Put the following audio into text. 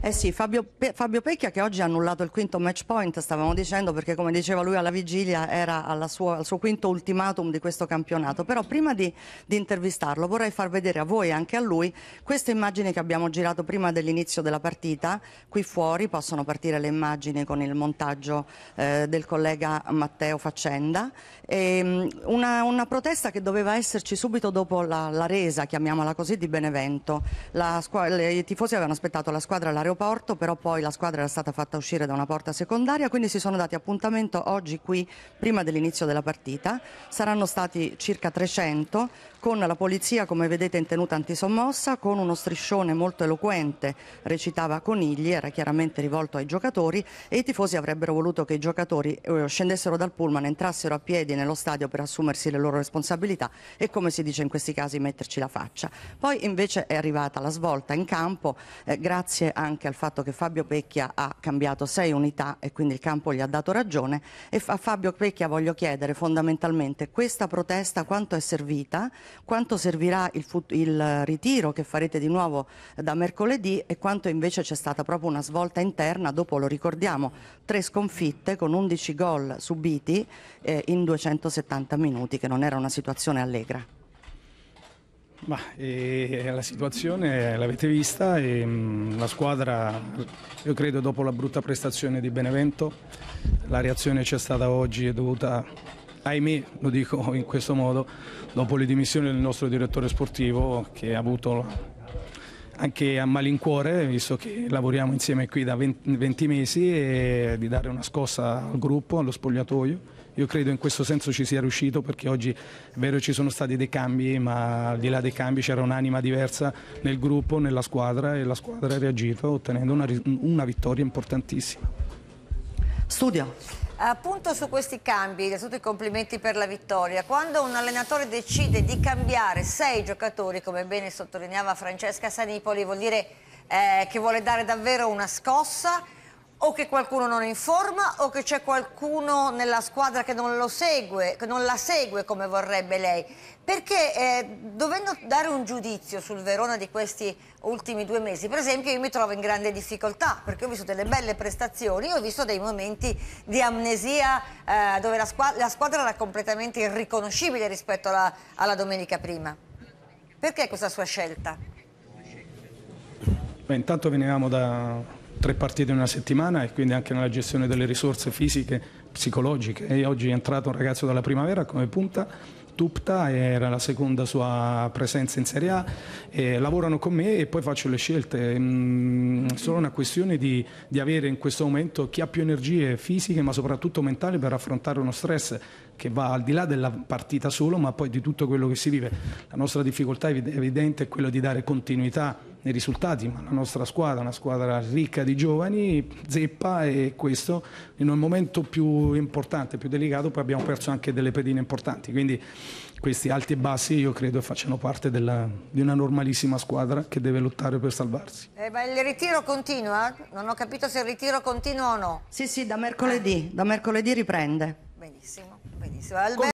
Eh sì, Fabio, Pe Fabio, Pecchia che oggi ha annullato il quinto match point, stavamo dicendo, perché come diceva lui alla vigilia era sua, al suo quinto ultimatum di questo campionato. Però prima di, di, intervistarlo vorrei far vedere a voi e anche a lui queste immagini che abbiamo girato prima dell'inizio della partita. Qui fuori possono partire le immagini con il montaggio eh, del collega Matteo Faccenda. E, ehm, una, una, protesta che doveva esserci subito dopo la, la resa, chiamiamola così, di Benevento. La, I tifosi avevano aspettato la squadra alla aeroporto, però poi la squadra era stata fatta uscire da una porta secondaria, quindi si sono dati appuntamento oggi qui prima dell'inizio della partita. Saranno stati circa 300 con la polizia, come vedete, in tenuta antisommossa, con uno striscione molto eloquente, recitava Conigli, era chiaramente rivolto ai giocatori e i tifosi avrebbero voluto che i giocatori eh, scendessero dal pullman, entrassero a piedi nello stadio per assumersi le loro responsabilità e come si dice in questi casi metterci la faccia. Poi invece è arrivata la svolta in campo, eh, grazie anche anche al fatto che Fabio Pecchia ha cambiato sei unità e quindi il campo gli ha dato ragione e a Fabio Pecchia voglio chiedere fondamentalmente questa protesta quanto è servita, quanto servirà il, il ritiro che farete di nuovo eh, da mercoledì e quanto invece c'è stata proprio una svolta interna dopo, lo ricordiamo, tre sconfitte con 11 gol subiti eh, in 270 minuti che non era una situazione allegra. Ma, eh, la situazione l'avete vista, e, ehm, la squadra io credo dopo la brutta prestazione di Benevento, la reazione c'è stata oggi è dovuta, ahimè lo dico in questo modo, dopo le dimissioni del nostro direttore sportivo che ha avuto anche a malincuore, visto che lavoriamo insieme qui da 20 mesi, e di dare una scossa al gruppo, allo spogliatoio. Io credo in questo senso ci sia riuscito perché oggi è vero ci sono stati dei cambi, ma al di là dei cambi c'era un'anima diversa nel gruppo, nella squadra e la squadra ha reagito ottenendo una, una vittoria importantissima. Studio. Appunto su questi cambi, da i complimenti per la vittoria, quando un allenatore decide di cambiare sei giocatori, come bene sottolineava Francesca Sanipoli, vuol dire eh, che vuole dare davvero una scossa o che qualcuno non è in forma o che c'è qualcuno nella squadra che non lo segue, che non la segue come vorrebbe lei. Perché eh, dovendo dare un giudizio sul Verona di questi ultimi due mesi, per esempio io mi trovo in grande difficoltà perché ho visto delle belle prestazioni, ho visto dei momenti di amnesia eh, dove la, squa la, squadra era completamente irriconoscibile rispetto alla, alla domenica prima. Perché questa sua scelta? Beh, intanto venivamo da, tre partite in una settimana e quindi anche nella gestione delle risorse fisiche, psicologiche. E oggi è entrato un ragazzo dalla primavera come punta, Tupta, era la seconda sua presenza in Serie A, lavorano con me e poi faccio le scelte. È mm, solo una questione di, di avere in questo momento chi ha più energie fisiche ma soprattutto mentali per affrontare uno stress che va al di là della partita solo ma poi di tutto quello che si vive. La nostra difficoltà evidente è quella di dare continuità nei risultati, ma la nostra squadra una squadra ricca di giovani, zeppa e questo in un momento più importante, più delicato, poi abbiamo perso anche delle pedine importanti, quindi questi alti e bassi io credo facciano parte della, di una normalissima squadra che deve lottare per salvarsi. Eh, ma il ritiro continua? Non ho capito se il ritiro continua o no. Sì, sì, da mercoledì, da mercoledì riprende. Benissimo, benissimo. Alberto...